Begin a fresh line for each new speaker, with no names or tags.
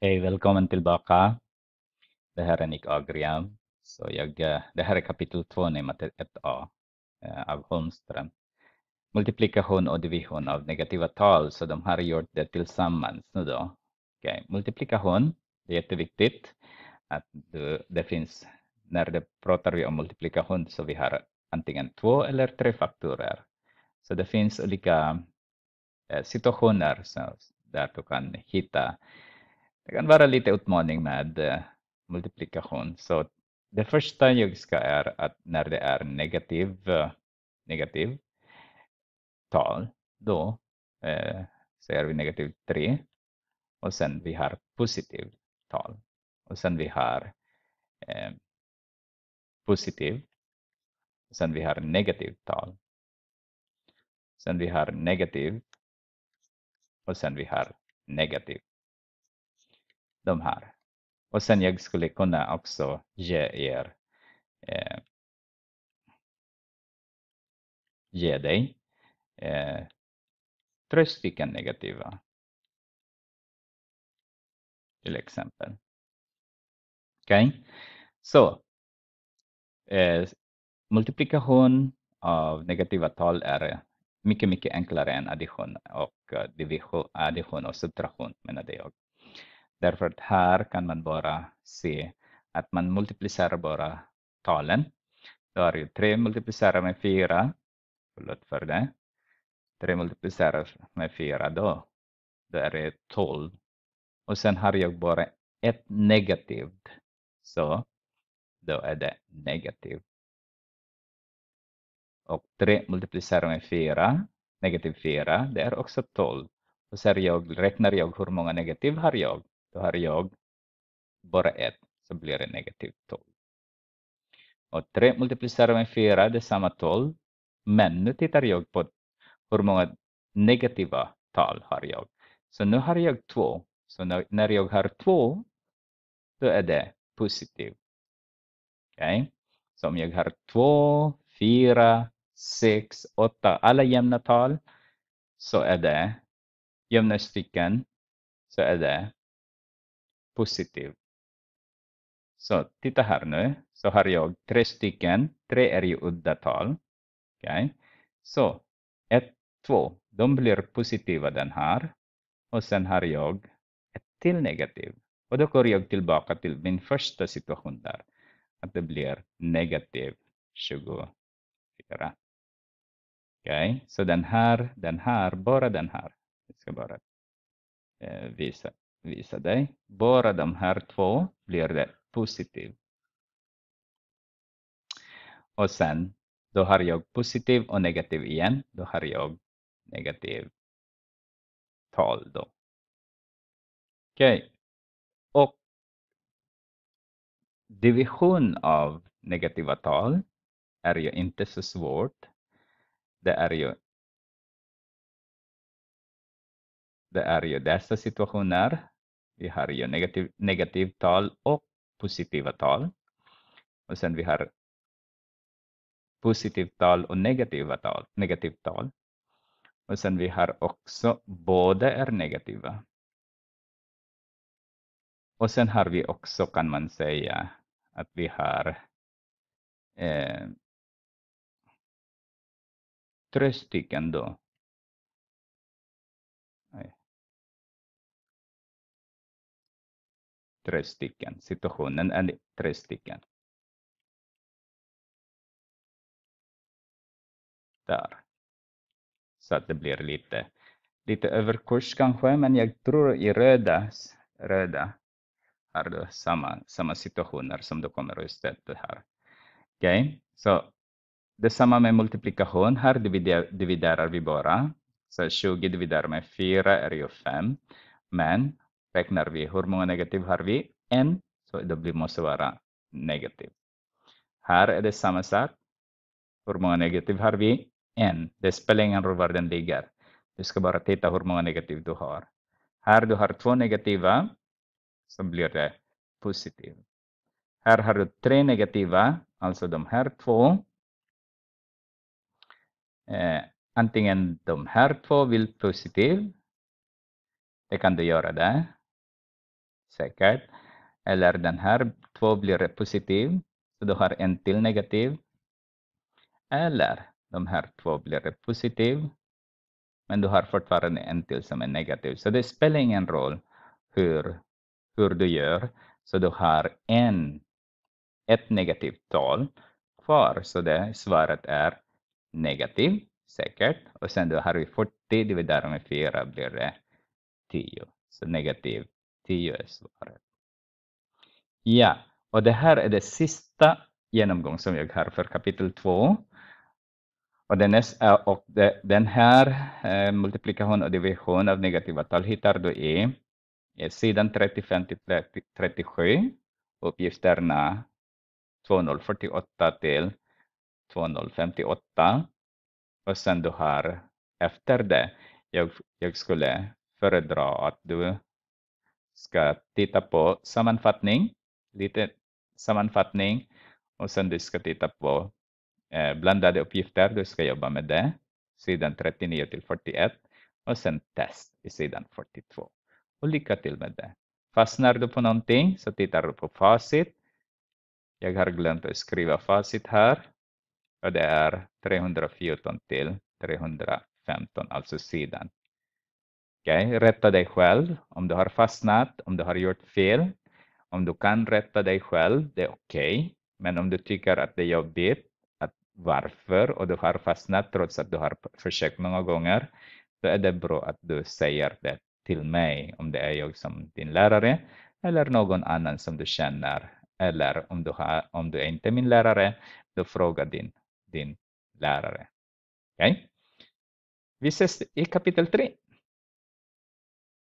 Hej, välkommen tillbaka. Det här är Nick Agriam. Så jag, eh, det här är kapitel 2, nummer 1a eh, av Holmström. Multiplikation och division av negativa tal, så de har gjort det tillsammans nu då. Okay. Multiplikation, det är jätteviktigt att du, det finns, när det pratar vi om multiplikation så vi har antingen två eller tre faktorer. Så det finns olika eh, situationer så, där du kan hitta det kan vara lite utmaning med eh, multiplikation. Så det första jag ska är att när det är negativ, eh, negativ tal, då eh, säger vi negativ 3 och sen vi har positiv tal och sen vi har eh,
positiv och sen vi har negativt tal.
Sen vi har negativ och sen vi har negativ de här. Och sen jag skulle kunna också
ge er eh, ge
dig eh, tre stycken negativa
till exempel. Okej, okay?
så eh, multiplikation av negativa tal är mycket, mycket enklare än addition och eh, division, addition och subtraktion menar jag. Därför att här kan man bara se att man multiplicerar bara talen. Då har ju 3 multiplicerat med 4. Förlåt för det. 3 multiplicerat med 4 då. Då är det 12. Och sen har jag bara ett negativt. Så då är det negativt. Och 3 multiplicerat med 4. Negativ 4, det är också 12. Och så jag, räknar jag hur många negativ har jag. Då har jag bara ett, så blir det negativt 12. Och 3 multiplicerar med 4, det är samma 12. Men nu tittar jag på hur många negativa tal har jag. Så nu har jag 2. Så när jag har 2, då är det positivt. Okay? Så om jag har 2, 4, 6, 8, alla jämna tal, så är det jämna stycken,
så är det positiv. Så titta här
nu. Så har jag tre stycken. Tre är ju tal. Okay. Så ett, två. De blir positiva den här. Och sen har jag ett till negativ. Och då går jag tillbaka till min första situation där. Att det blir negativ 24. okay. så den här, den här, bara den här. Jag ska bara eh, visa visa dig. Bara de här två blir det positiv. Och sen, då har jag positiv och negativ
igen. Då har jag negativ tal då. Okej. Okay. Och division av negativa tal är ju inte så svårt. Det är ju det är ju dessa
situationer vi har ju negativ, tal och positiva tal. Och sen vi har positivt tal och negativa tal, negativt tal. Och sen vi har också båda är negativa. Och sen har vi också, kan man säga, att vi
har eh, tre stycken då tre stycken. Situationen är tre stycken. Där.
Så att det blir lite, lite överkurs kanske, men jag tror i röda, röda har du samma, samma situationer som du kommer att stöta här. Okej, okay? så detsamma med multiplikation. Här divider, dividerar vi bara. Så 20 dividerar med 4 är ju 5. Men räknar vi. Hur många negativ har vi? En, så då blir, måste vara negativ. Här är det samma sak. Hur många negativ har vi? En. Det spelar ingen roll var den ligger. Du ska bara titta hur många negativ du har. Här du har två negativa, så blir det positiv. Här har du tre negativa, alltså de här två. Eh, antingen de här två vill positiv. Det kan du göra där säkert. Eller den här, två blir positiv, så du har en till negativ. Eller de här två blir positiv, men du har fortfarande en till som är negativ. Så det spelar ingen roll hur, hur du gör, så du har en, ett negativt tal kvar. Så det svaret är negativ, säkert. Och sen då har vi 40 dividerat med 4 blir det 10. Så negativ 10 är svaret. Ja, och det här är det sista genomgång som jag har för kapitel 2. Och, den, är, eh, och den här eh, multiplikation och division av negativa tal hittar du i, i sidan 35 till 37, uppgifterna 2048 till 2058. Och sen du har efter det, jag, jag skulle föredra att du ska titta på sammanfattning, lite sammanfattning och sen du ska titta på eh, blandade uppgifter, du ska jobba med det, sidan 39 till 41 och sen test i sidan 42. Och lycka till med det. Fastnar du på någonting så tittar du på facit. Jag har glömt att skriva facit här och det är 314 till 315, alltså sidan Okay? Rätta dig själv om du har fastnat, om du har gjort fel. Om du kan rätta dig själv, det är okej. Okay. Men om du tycker att det är jobbigt, att varför, och du har fastnat trots att du har försökt många gånger, då är det bra att du säger det till mig, om det är jag som din lärare eller någon annan som du känner. Eller om du, har, om du är inte är min lärare, då frågar din, din lärare. Okay?
Vi ses i kapitel 3.